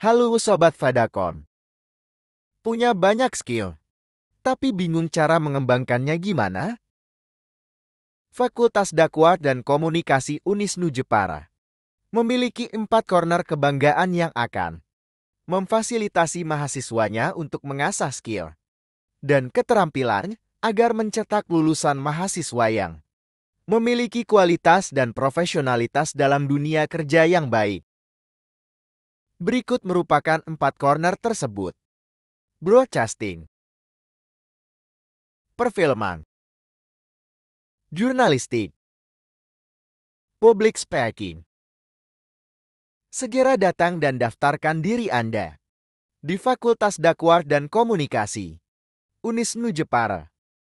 Halo Sobat Fadakon. Punya banyak skill, tapi bingung cara mengembangkannya gimana? Fakultas Dakwah dan Komunikasi Unisnu Jepara memiliki empat corner kebanggaan yang akan memfasilitasi mahasiswanya untuk mengasah skill dan keterampilan agar mencetak lulusan mahasiswa yang memiliki kualitas dan profesionalitas dalam dunia kerja yang baik. Berikut merupakan empat corner tersebut. Broadcasting Perfilman Jurnalistik Public Speaking Segera datang dan daftarkan diri Anda di Fakultas Dakwah dan Komunikasi, Unisnu Jepara.